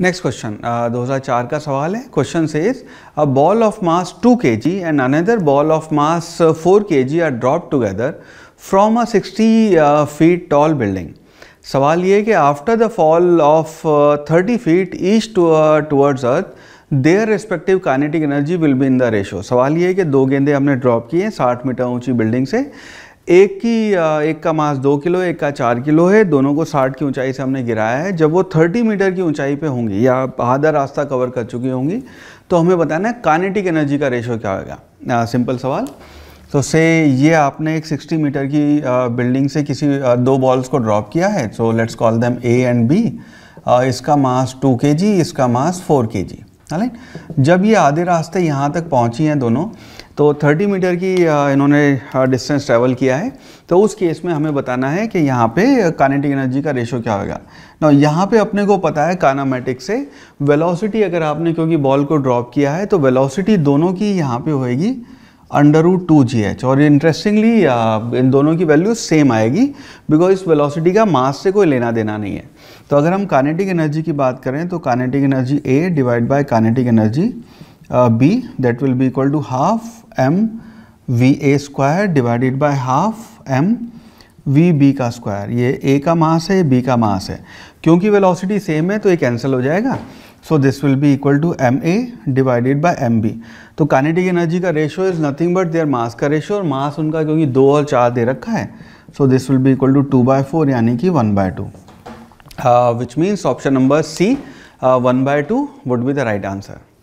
next question 2004 का सवाल है क्वेश्चन से is a ball of mass 2 g and another ball of mass 4 g are drop together from a 60 feet tall building सवाल ये कि after the fall of 30 feet east towards earth their respective kinetic energy will be in the ratio सवाल ये है कि दो गेंदे हमने ड्रॉप किए हैं साठ मीटर ऊंची बिल्डिंग से एक की एक का मास दो किलो एक का चार किलो है दोनों को साठ की ऊंचाई से हमने गिराया है जब वो थर्टी मीटर की ऊंचाई पे होंगी या आधा रास्ता कवर कर चुकी होंगी तो हमें बताना है कानेटिक एनर्जी का रेशो क्या होगा सिंपल सवाल तो से ये आपने एक 60 मीटर की बिल्डिंग से किसी दो बॉल्स को ड्रॉप किया है so let's call them A and B इसका मास टू के जी इसका मास फोर के जी जब ये आधे रास्ते यहाँ तक पहुँची हैं दोनों तो 30 मीटर की इन्होंने डिस्टेंस ट्रैवल किया है तो उस केस में हमें बताना है कि यहाँ पे कानेटिक एनर्जी का रेशो क्या होगा ना यहाँ पे अपने को पता है कानामेटिक से वेलोसिटी अगर आपने क्योंकि बॉल को ड्रॉप किया है तो वेलोसिटी दोनों की यहाँ पे होएगी under root two g h और इंटरेस्टिंगली इन दोनों की वैल्यू सेम आएगी बिकॉज इस वेलोसिटी का मास से कोई लेना देना नहीं है तो अगर हम कानेटिक एनर्जी की बात करें तो kinetic energy a divide by kinetic energy uh, b that will be equal to half m v a square divided by half m v b का स्क्वायर ये ए का मास है ये बी का मास है क्योंकि वेलोसिटी सेम है तो ये कैंसिल हो जाएगा so this will be equal to m a divided by m b तो काइनेटिक एनर्जी का ratio is nothing but their mass का रेशियो और मास उनका क्योंकि दो और चार दे रखा है so this will be equal to two by four यानी कि one by two which means option number C one by two would be the right answer